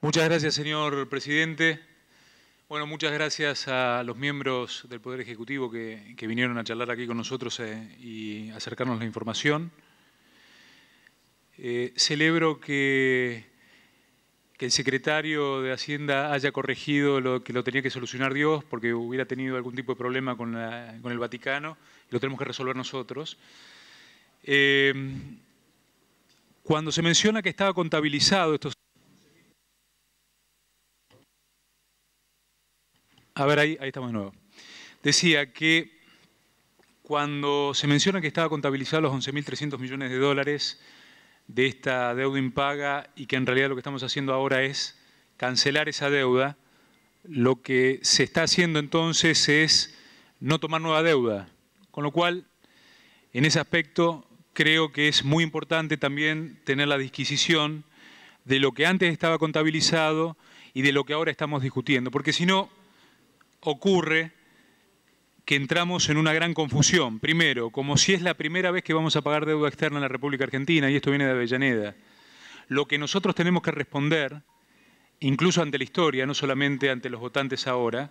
Muchas gracias, señor presidente. Bueno, muchas gracias a los miembros del Poder Ejecutivo que, vinieron a charlar aquí con nosotros eh, y acercarnos la información. Eh, celebro que, el secretario de Hacienda haya corregido lo que lo tenía que solucionar Dios, porque hubiera tenido algún tipo de problema con, el Vaticano, y lo tenemos que resolver nosotros. Eh, cuando se menciona que estaba contabilizado estos A ver, ahí, ahí estamos de nuevo. Decía que cuando se menciona que estaba contabilizado los 11.300 millones de dólares de esta deuda impaga y que en realidad lo que estamos haciendo ahora es cancelar esa deuda, lo que se está haciendo entonces es no tomar nueva deuda. Con lo cual, en ese aspecto, creo que es muy importante también tener la disquisición de lo que antes estaba contabilizado y de lo que ahora estamos discutiendo, porque si no, ocurre que entramos en una gran confusión. Primero, como si es la primera vez que vamos a pagar deuda externa en la República Argentina, y esto viene de Avellaneda, lo que nosotros tenemos que responder, incluso ante la historia, no solamente ante los votantes ahora,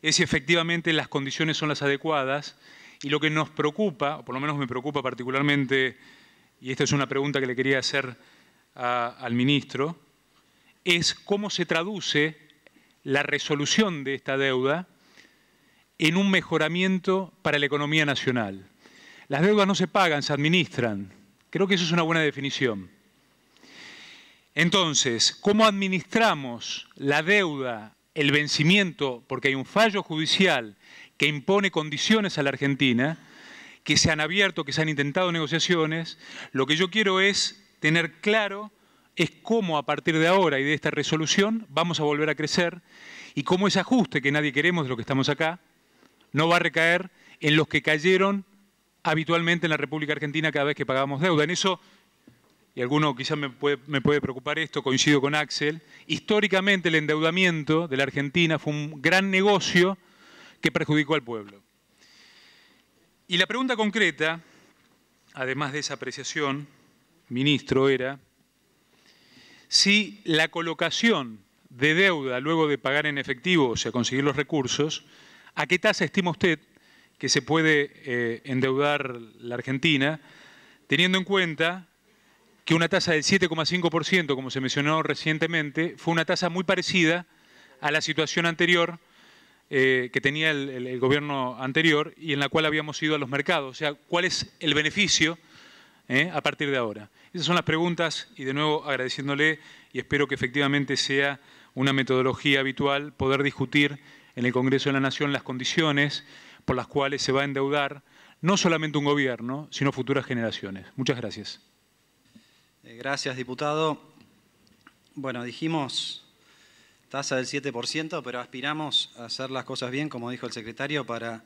es si efectivamente las condiciones son las adecuadas y lo que nos preocupa, o por lo menos me preocupa particularmente, y esta es una pregunta que le quería hacer al ministro, es cómo se traduce la resolución de esta deuda en un mejoramiento para la economía nacional. Las deudas no se pagan, se administran. Creo que eso es una buena definición. Entonces, ¿cómo administramos la deuda, el vencimiento, porque hay un fallo judicial que impone condiciones a la Argentina, que se han abierto, que se han intentado negociaciones? Lo que yo quiero es tener claro es cómo a partir de ahora y de esta resolución vamos a volver a crecer y cómo ese ajuste que nadie queremos de lo que estamos acá no va a recaer en los que cayeron habitualmente en la República Argentina cada vez que pagábamos deuda. En eso, y alguno quizás me puede preocupar esto, coincido con Axel, históricamente el endeudamiento de la Argentina fue un gran negocio que perjudicó al pueblo. Y la pregunta concreta, además de esa apreciación, ministro, era si la colocación de deuda luego de pagar en efectivo, o sea, conseguir los recursos, ¿a qué tasa estima usted que se puede eh, endeudar la Argentina, teniendo en cuenta que una tasa del 7,5%, como se mencionó recientemente, fue una tasa muy parecida a la situación anterior eh, que tenía el, gobierno anterior y en la cual habíamos ido a los mercados. O sea, ¿cuál es el beneficio eh, a partir de ahora? Esas son las preguntas y de nuevo agradeciéndole y espero que efectivamente sea una metodología habitual poder discutir en el Congreso de la Nación las condiciones por las cuales se va a endeudar no solamente un gobierno, sino futuras generaciones. Muchas gracias. Eh, gracias, diputado. Bueno, dijimos tasa del 7%, pero aspiramos a hacer las cosas bien, como dijo el secretario, para,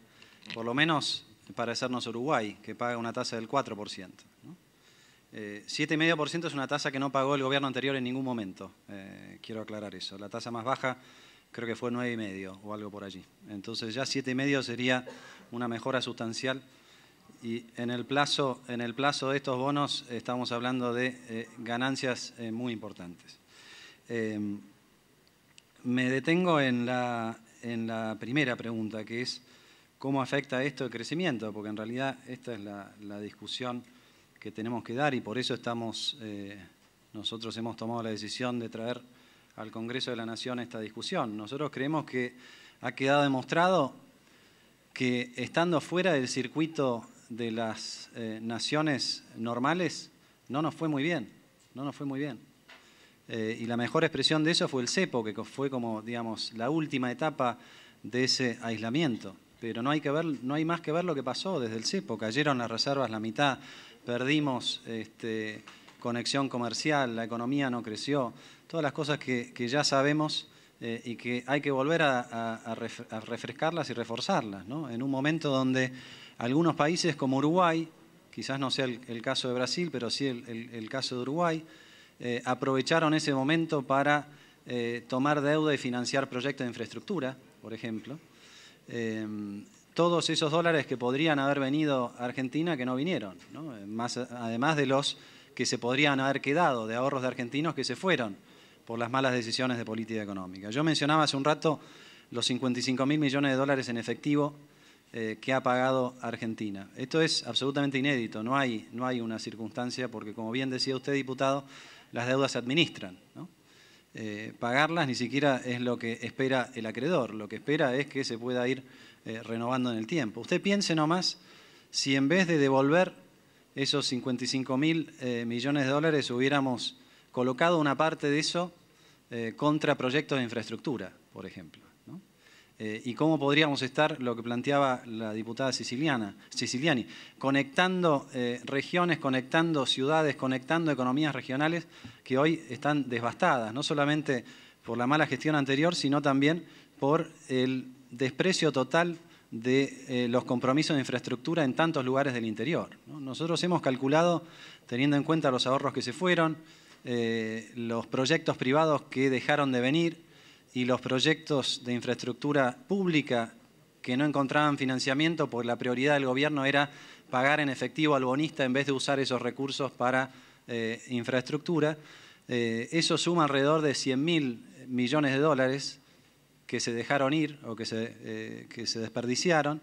por lo menos, parecernos Uruguay, que paga una tasa del 4%. 7,5% eh, es una tasa que no pagó el gobierno anterior en ningún momento. Eh, quiero aclarar eso. La tasa más baja creo que fue 9,5 o algo por allí. Entonces ya 7,5 sería una mejora sustancial. Y en el plazo, en el plazo de estos bonos estamos hablando de eh, ganancias muy importantes. Em, me detengo en la, primera pregunta, que es cómo afecta esto el crecimiento, porque en realidad esta es la discusión que tenemos que dar y por eso estamos, eh, nosotros hemos tomado la decisión de traer al Congreso de la Nación esta discusión. Nosotros creemos que ha quedado demostrado que estando fuera del circuito de las eh, naciones normales no nos fue muy bien, no nos fue muy bien. Eh, y la mejor expresión de eso fue el CEPO, que fue como, digamos, la última etapa de ese aislamiento. Pero no hay, que ver, no hay más que ver lo que pasó desde el CEPO. Cayeron las reservas la mitad perdimos este, conexión comercial, la economía no creció, todas las cosas que, ya sabemos eh, y que hay que volver a, refrescarlas y reforzarlas. ¿no? En un momento donde algunos países como Uruguay, quizás no sea el, caso de Brasil, pero sí el, caso de Uruguay, eh, aprovecharon ese momento para eh, tomar deuda y financiar proyectos de infraestructura, por ejemplo todos esos dólares que podrían haber venido a Argentina que no vinieron, además de los que se podrían haber quedado de ahorros de argentinos que se fueron por las malas decisiones de política económica. Yo mencionaba hace un rato los 55 mil millones de dólares en efectivo eh, que ha pagado Argentina. Esto es absolutamente inédito, no hay, una circunstancia porque, como bien decía usted, diputado, las deudas se administran. Eh, pagarlas ni siquiera es lo que espera el acreedor, lo que espera es que se pueda ir eh, renovando en el tiempo. Usted piense nomás si en vez de devolver esos 55 mil eh, millones de dólares hubiéramos colocado una parte de eso eh, contra proyectos de infraestructura, por ejemplo. Eh, y cómo podríamos estar, lo que planteaba la diputada siciliana, Siciliani, conectando eh, regiones, conectando ciudades, conectando economías regionales que hoy están devastadas, no solamente por la mala gestión anterior, sino también por el desprecio total de eh, los compromisos de infraestructura en tantos lugares del interior. Nosotros hemos calculado, teniendo en cuenta los ahorros que se fueron, los proyectos privados que dejaron de venir, y los proyectos de infraestructura pública que no encontraban financiamiento porque la prioridad del gobierno era pagar en efectivo al bonista en vez de usar esos recursos para eh, infraestructura. Eh, eso suma alrededor de 100 mil millones de dólares que se dejaron ir o que se, eh, que se desperdiciaron.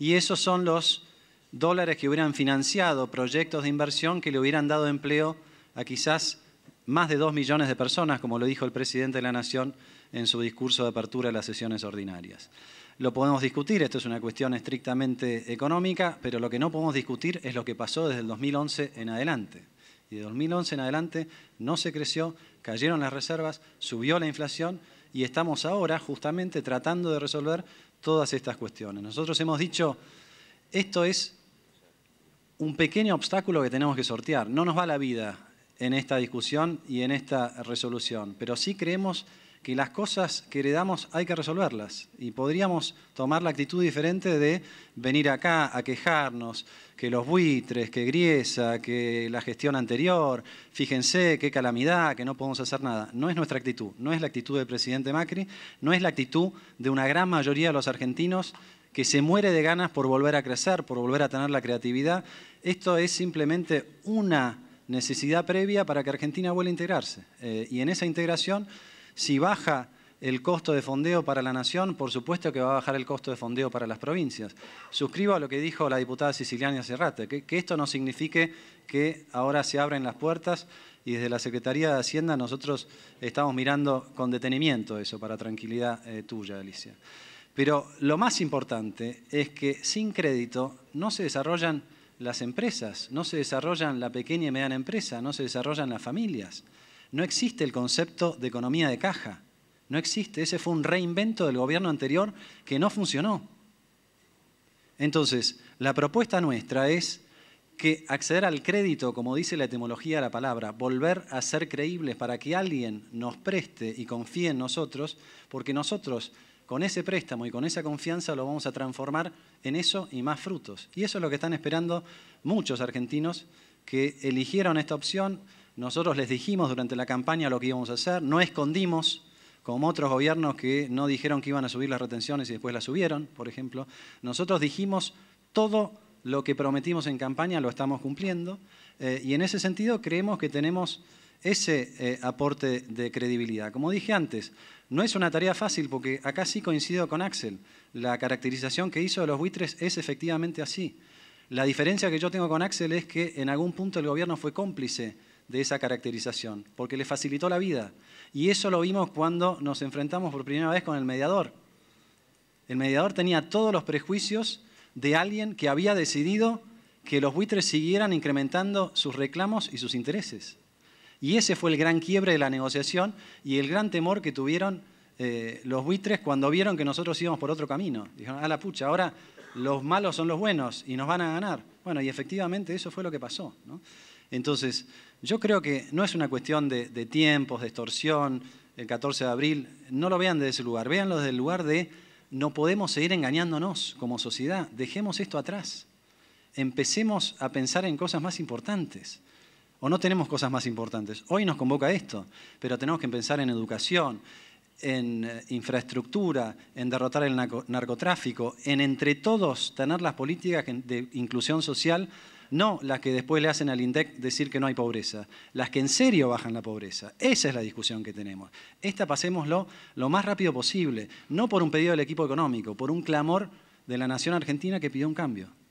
Y esos son los dólares que hubieran financiado proyectos de inversión que le hubieran dado empleo a quizás más de dos millones de personas, como lo dijo el presidente de la Nación en su discurso de apertura de las sesiones ordinarias. Lo podemos discutir, esto es una cuestión estrictamente económica, pero lo que no podemos discutir es lo que pasó desde el 2011 en adelante. Y de 2011 en adelante no se creció, cayeron las reservas, subió la inflación y estamos ahora justamente tratando de resolver todas estas cuestiones. Nosotros hemos dicho, esto es un pequeño obstáculo que tenemos que sortear. No nos va la vida en esta discusión y en esta resolución, pero sí creemos que las cosas que heredamos hay que resolverlas y podríamos tomar la actitud diferente de venir acá a quejarnos que los buitres, que Griesa, que la gestión anterior, fíjense qué calamidad, que no podemos hacer nada. No es nuestra actitud, no es la actitud del presidente Macri, no es la actitud de una gran mayoría de los argentinos que se muere de ganas por volver a crecer, por volver a tener la creatividad. Esto es simplemente una necesidad previa para que Argentina vuelva a integrarse. Eh, y en esa integración si baja el costo de fondeo para la nación, por supuesto que va a bajar el costo de fondeo para las provincias. Suscribo a lo que dijo la diputada siciliana hace que, esto no signifique que ahora se abren las puertas y desde la Secretaría de Hacienda nosotros estamos mirando con detenimiento eso para tranquilidad eh, tuya, Alicia. Pero lo más importante es que sin crédito no se desarrollan las empresas, no se desarrollan la pequeña y mediana empresa, no se desarrollan las familias no existe el concepto de economía de caja. No existe. Ese fue un reinvento del gobierno anterior que no funcionó. Entonces, la propuesta nuestra es que acceder al crédito, como dice la etimología de la palabra, volver a ser creíbles para que alguien nos preste y confíe en nosotros, porque nosotros con ese préstamo y con esa confianza lo vamos a transformar en eso y más frutos. Y eso es lo que están esperando muchos argentinos que eligieron esta opción, nosotros les dijimos durante la campaña lo que íbamos a hacer, no escondimos como otros gobiernos que no dijeron que iban a subir las retenciones y después las subieron, por ejemplo. Nosotros dijimos todo lo que prometimos en campaña lo estamos cumpliendo eh, y en ese sentido creemos que tenemos ese eh, aporte de credibilidad. Como dije antes, no es una tarea fácil porque acá sí coincido con Axel. La caracterización que hizo de los buitres es efectivamente así. La diferencia que yo tengo con Axel es que en algún punto el gobierno fue cómplice de esa caracterización, porque le facilitó la vida. Y eso lo vimos cuando nos enfrentamos por primera vez con el mediador. El mediador tenía todos los prejuicios de alguien que había decidido que los buitres siguieran incrementando sus reclamos y sus intereses. Y ese fue el gran quiebre de la negociación y el gran temor que tuvieron eh, los buitres cuando vieron que nosotros íbamos por otro camino. Dijeron, a la pucha, ahora los malos son los buenos y nos van a ganar. Bueno, y efectivamente eso fue lo que pasó. Entonces, yo creo que no es una cuestión de, tiempos, de extorsión, el 14 de abril, no lo vean desde ese lugar, véanlo desde el lugar de no podemos seguir engañándonos como sociedad, dejemos esto atrás, empecemos a pensar en cosas más importantes. O no tenemos cosas más importantes. Hoy nos convoca esto, pero tenemos que pensar en educación, en eh, infraestructura, en derrotar el narcotráfico, en entre todos tener las políticas de inclusión social no las que después le hacen al INDEC decir que no hay pobreza, las que en serio bajan la pobreza. Esa es la discusión que tenemos. Esta pasémoslo lo más rápido posible, no por un pedido del equipo económico, por un clamor de la nación argentina que pidió un cambio.